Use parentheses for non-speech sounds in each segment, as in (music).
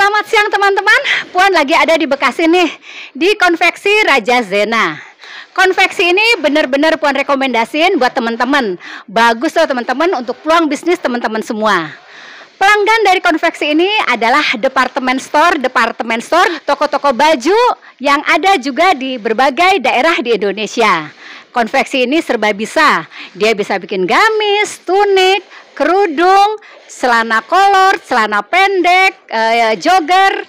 Selamat siang teman-teman, Puan lagi ada di Bekasi nih, di konveksi Raja Zena. Konveksi ini benar-benar Puan rekomendasiin buat teman-teman. Bagus loh teman-teman untuk peluang bisnis teman-teman semua. Pelanggan dari konveksi ini adalah departemen store, departemen store, toko-toko baju yang ada juga di berbagai daerah di Indonesia. Konveksi ini serba bisa. Dia bisa bikin gamis, tunik, kerudung, celana kolor, celana pendek, eh, jogger,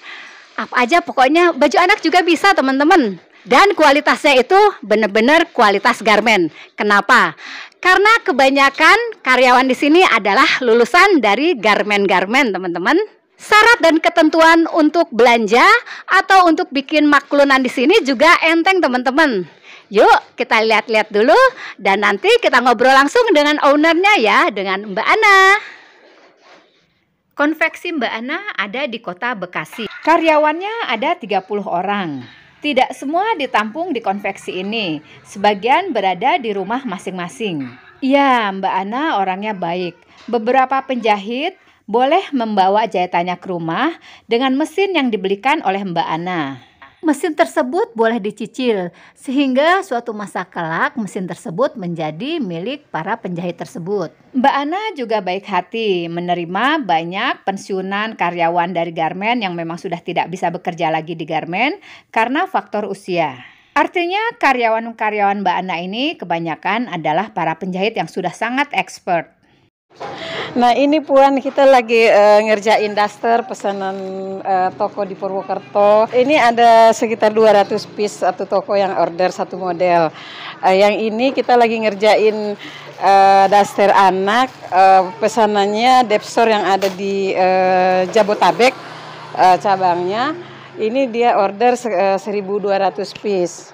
apa aja pokoknya baju anak juga bisa teman-teman. Dan kualitasnya itu benar-benar kualitas garmen. Kenapa? Karena kebanyakan karyawan di sini adalah lulusan dari garmen-garmen, teman-teman. Syarat dan ketentuan untuk belanja atau untuk bikin maklunan di sini juga enteng, teman-teman. Yuk kita lihat-lihat dulu dan nanti kita ngobrol langsung dengan ownernya ya, dengan Mbak Ana. Konveksi Mbak Ana ada di kota Bekasi. Karyawannya ada 30 orang. Tidak semua ditampung di konveksi ini, sebagian berada di rumah masing-masing. Ya, Mbak Ana orangnya baik. Beberapa penjahit boleh membawa jahitannya ke rumah dengan mesin yang dibelikan oleh Mbak Ana mesin tersebut boleh dicicil sehingga suatu masa kelak mesin tersebut menjadi milik para penjahit tersebut. Mbak Ana juga baik hati menerima banyak pensiunan karyawan dari Garmen yang memang sudah tidak bisa bekerja lagi di Garmen karena faktor usia. Artinya karyawan-karyawan Mbak Ana ini kebanyakan adalah para penjahit yang sudah sangat expert. Nah ini Puan kita lagi uh, ngerjain daster pesanan uh, toko di Purwokerto. Ini ada sekitar 200 piece satu toko yang order satu model. Uh, yang ini kita lagi ngerjain uh, daster anak uh, pesanannya Depstore yang ada di uh, Jabotabek uh, cabangnya. Ini dia order uh, 1200 piece.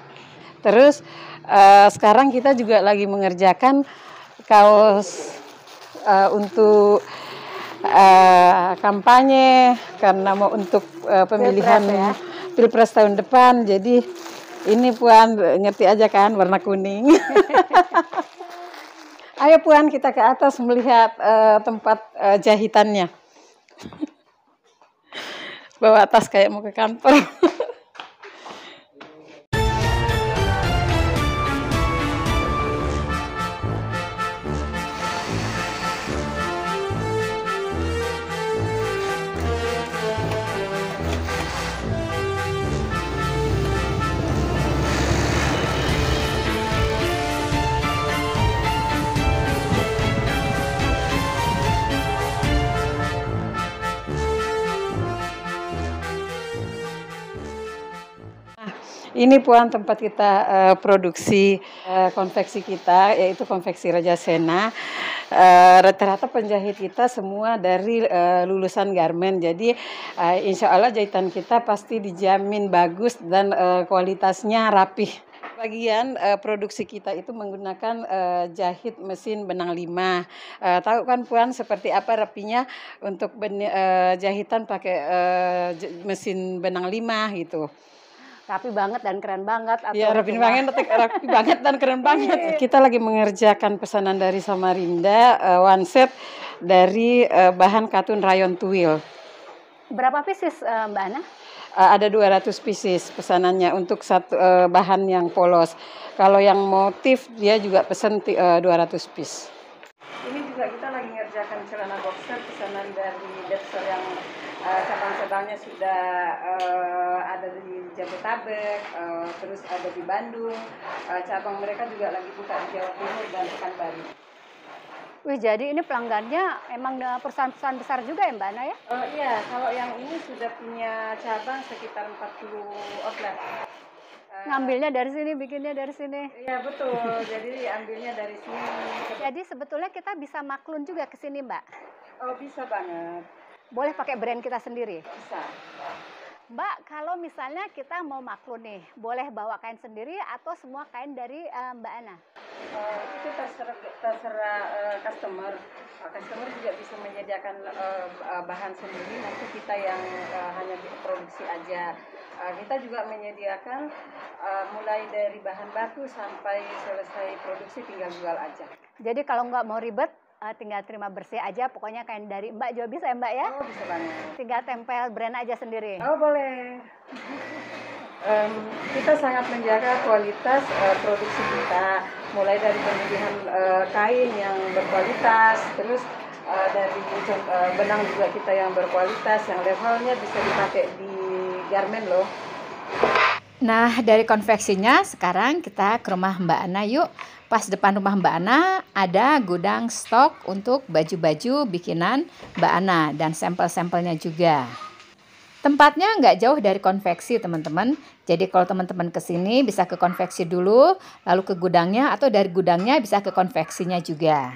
Terus uh, sekarang kita juga lagi mengerjakan kaos uh, untuk uh, kampanye karena mau untuk uh, pemilihan pilpres, ya? pilpres tahun depan. Jadi ini Puan ngerti aja kan warna kuning. (laughs) Ayo Puan kita ke atas melihat uh, tempat uh, jahitannya. Bawa tas kayak mau ke kantor. (laughs) Ini Puan tempat kita uh, produksi uh, konveksi kita yaitu konveksi Raja Sena. rata eh, rata-rata penjahit kita semua dari uh, lulusan garmen. Jadi uh, insya Allah jahitan kita pasti dijamin bagus dan uh, kualitasnya rapih bagian uh, produksi kita itu menggunakan uh, jahit mesin benang lima. Uh, tahu kan Puan seperti apa rapinya untuk uh, jahitan pakai uh, mesin benang lima gitu rapi banget dan keren banget atau ya rapi banget rapi banget dan keren banget iya. kita lagi mengerjakan pesanan dari Samarinda uh, one set dari uh, bahan katun rayon tuil berapa pieces uh, mbak Ana uh, ada 200 pieces pesanannya untuk satu uh, bahan yang polos kalau yang motif dia juga pesan uh, 200 piece ini juga kita lagi ngerjakan celana boxer pesanan dari Depsel yang uh, cabang-cabangnya sudah uh, ada di Jabodetabek, uh, eh, terus ada di Bandung. Uh, cabang mereka juga lagi buka di Jawa Timur dan Pekanbaru. Wih, jadi ini pelanggannya emang eh, perusahaan-perusahaan besar juga ya Mbak Ana ya? Oh iya, kalau yang ini sudah punya cabang sekitar 40 outlet. Ngambilnya dari sini, bikinnya dari sini. Iya betul, jadi ambilnya dari sini. Jadi sebetulnya kita bisa maklun juga ke sini Mbak? Oh bisa banget. Boleh pakai brand kita sendiri? Bisa. Mbak, kalau misalnya kita mau maklun nih, boleh bawa kain sendiri atau semua kain dari uh, Mbak Ana? Uh, itu terserah, terserah uh, customer. Uh, customer juga bisa menyediakan uh, bahan sendiri. Nanti kita yang uh, hanya produksi aja. Uh, kita juga menyediakan uh, mulai dari bahan baku sampai selesai produksi tinggal jual aja. Jadi kalau nggak mau ribet, uh, tinggal terima bersih aja pokoknya kain dari Mbak Jo bisa ya Mbak ya? Oh bisa banget. Tinggal tempel brand aja sendiri. Oh boleh. um, kita sangat menjaga kualitas uh, produksi kita mulai dari pemilihan uh, kain yang berkualitas terus uh, dari uh, benang juga kita yang berkualitas yang levelnya bisa dipakai di garmen loh Nah, dari konveksinya sekarang kita ke rumah Mbak Ana yuk. Pas depan rumah Mbak Ana ada gudang stok untuk baju-baju bikinan Mbak Ana dan sampel-sampelnya juga. Tempatnya nggak jauh dari konveksi teman-teman. Jadi kalau teman-teman ke sini bisa ke konveksi dulu, lalu ke gudangnya atau dari gudangnya bisa ke konveksinya juga.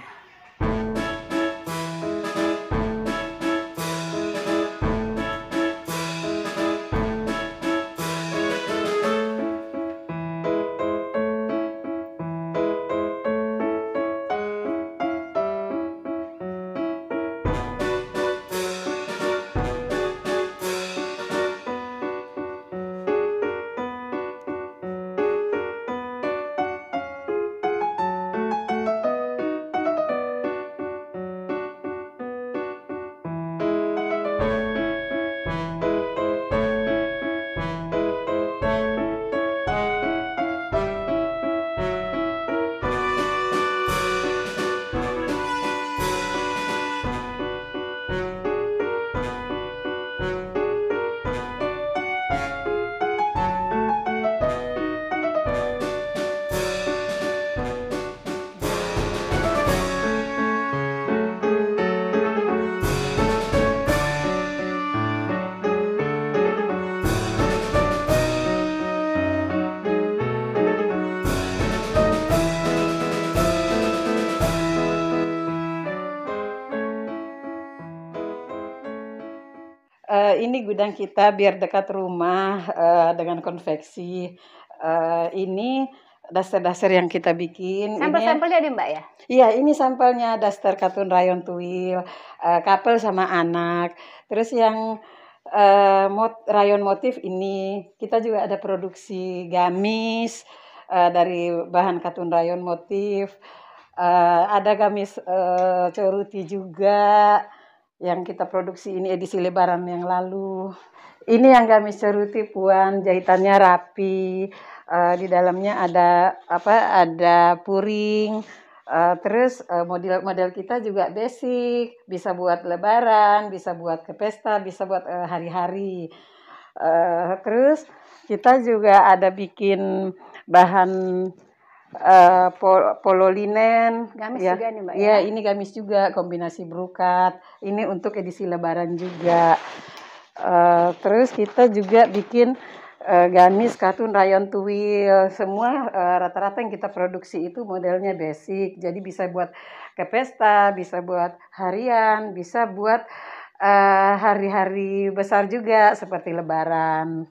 Eh, ini gudang kita biar dekat rumah uh, dengan konveksi. Uh, ini daster-daster yang kita bikin. Sampel-sampelnya ada mbak ya? Iya, ini sampelnya daster katun rayon tuil, uh, couple sama anak. Terus yang uh, mot rayon motif ini, kita juga ada produksi gamis uh, dari bahan katun rayon motif. Uh, ada gamis uh, ceruti juga yang kita produksi ini edisi lebaran yang lalu. Ini yang kami ceruti puan, jahitannya rapi. Uh, di dalamnya ada apa? Ada puring. Uh, terus model-model eh, kita juga basic, bisa buat lebaran, bisa buat ke pesta, bisa buat hari-hari. Uh, terus kita juga ada bikin bahan uh, eh, polo linen. Gamis ya. juga nih Mbak. Ya, ya, ini gamis juga kombinasi brokat. Ini untuk edisi lebaran juga. Uh, terus kita juga bikin uh, gamis katun rayon tuwil semua rata rata-rata yang kita produksi itu modelnya basic jadi bisa buat ke pesta bisa buat harian bisa buat hari-hari uh, hari -hari besar juga seperti lebaran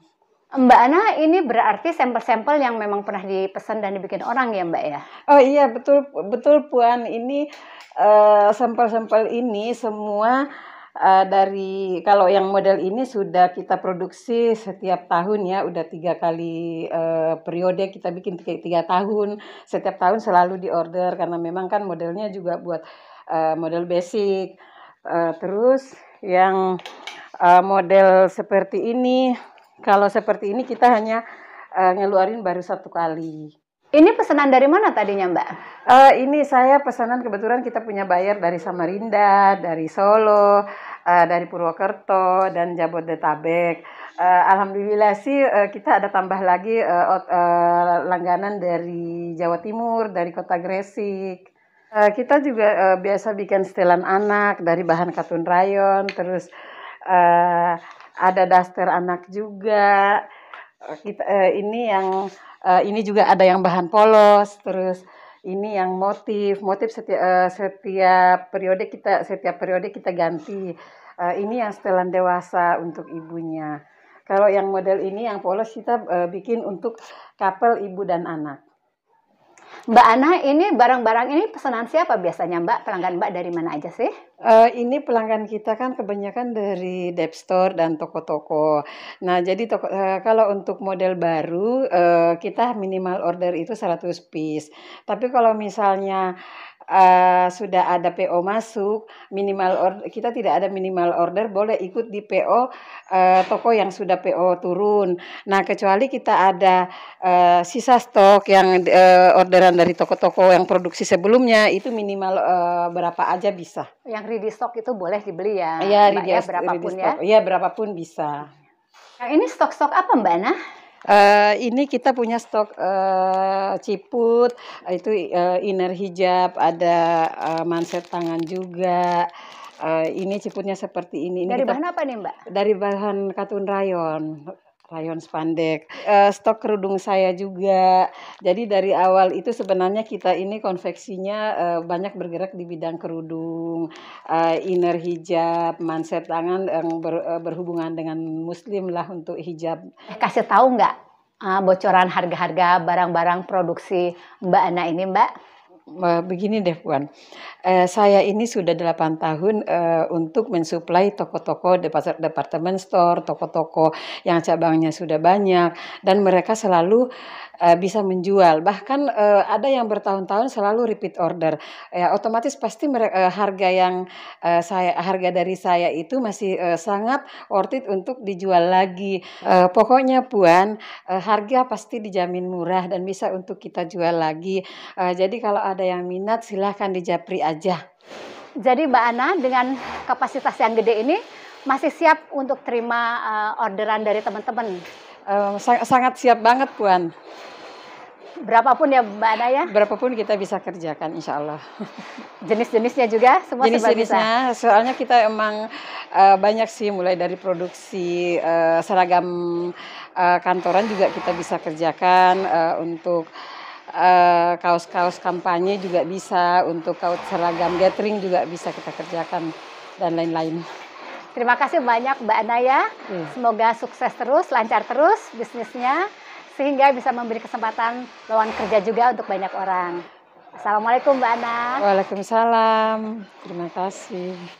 Mbak Ana, ini berarti sampel-sampel yang memang pernah dipesan dan dibikin orang ya Mbak ya? Oh iya betul betul Puan. Ini uh, sampel-sampel ini semua uh, dari kalau yang model ini sudah kita produksi setiap tahun ya, udah tiga kali uh, periode kita bikin tiga, tiga tahun. Setiap tahun selalu diorder karena memang kan modelnya juga buat uh, model basic. Uh, terus yang uh, model seperti ini kalau seperti ini kita hanya uh, ngeluarin baru satu kali. Ini pesanan dari mana tadinya Mbak? Uh, ini saya pesanan kebetulan kita punya bayar dari Samarinda, dari Solo, uh, dari Purwokerto dan Jabodetabek. Uh, Alhamdulillah sih uh, kita ada tambah lagi uh, uh, langganan dari Jawa Timur, dari Kota Gresik. kita juga uh, biasa bikin setelan anak dari bahan katun rayon, terus uh, ada daster anak juga eh, kita eh, ini yang eh, ini juga ada yang bahan polos terus ini yang motif motif setiap eh, setiap periode kita setiap periode kita ganti eh, ini yang setelan dewasa untuk ibunya kalau yang model ini yang polos kita eh, bikin untuk couple ibu dan anak Mbak Ana, ini barang-barang ini pesanan siapa biasanya Mbak? Pelanggan Mbak dari mana aja sih? Uh, ini pelanggan kita kan kebanyakan dari dep store dan toko-toko. Nah, jadi toko, uh, kalau untuk model baru uh, kita minimal order itu 100 piece. Tapi kalau misalnya uh, sudah ada PO masuk, minimal order kita tidak ada minimal order boleh ikut di PO uh, eh, toko yang sudah PO turun. Nah, kecuali kita ada uh, sisa stok yang uh, orderan dari toko-toko yang produksi sebelumnya itu minimal uh, berapa aja bisa. Yang ready stock itu boleh dibeli ya. Iya, ya, berapapun ya. Iya, berapapun bisa. Nah, ini stok-stok apa Mbak Nah? Uh, ini kita punya stok uh, ciput, itu uh, eh, inner hijab, ada uh, manset tangan juga. Uh, ini ciputnya seperti ini. ini dari kita, bahan apa nih Mbak? Dari bahan katun rayon rayon spandek, uh, stok kerudung saya juga. Jadi dari awal itu sebenarnya kita ini konveksinya uh, banyak bergerak di bidang kerudung, uh, inner hijab, manset tangan yang ber, uh, berhubungan dengan muslim lah untuk hijab. Kasih tahu nggak uh, bocoran harga-harga barang-barang produksi Mbak Ana ini Mbak? Eh, begini deh Puan, eh, saya ini sudah 8 tahun eh, untuk mensuplai toko-toko departemen store, toko-toko yang cabangnya sudah banyak dan mereka selalu eh, bisa menjual. Bahkan eh, ada yang bertahun-tahun selalu repeat order. Ya, otomatis pasti mereka, eh, harga yang eh, saya harga dari saya itu masih eh, sangat worth it untuk dijual lagi. Eh, pokoknya Puan, eh, harga pasti dijamin murah dan bisa untuk kita jual lagi. Eh, jadi kalau ada yang minat silahkan dijapri aja. Jadi Mbak Ana dengan kapasitas yang gede ini masih siap untuk terima uh, orderan dari teman-teman? Uh, eh, sangat, sangat siap banget Puan. Berapapun ya Mbak Ana ya? Berapapun kita bisa kerjakan insya Allah. Jenis-jenisnya juga semua Jenis-jenisnya, soalnya kita emang uh, banyak sih mulai dari produksi uh, seragam uh, kantoran juga kita bisa kerjakan uh, untuk Eh, kaos-kaos uh, kampanye juga bisa, untuk kaos seragam gathering juga bisa kita kerjakan dan lain-lain. Terima kasih banyak Mbak Naya. Hmm. Iya. Semoga sukses terus, lancar terus bisnisnya sehingga bisa memberi kesempatan lawan kerja juga untuk banyak orang. Assalamualaikum Mbak Ana. Waalaikumsalam. Terima kasih.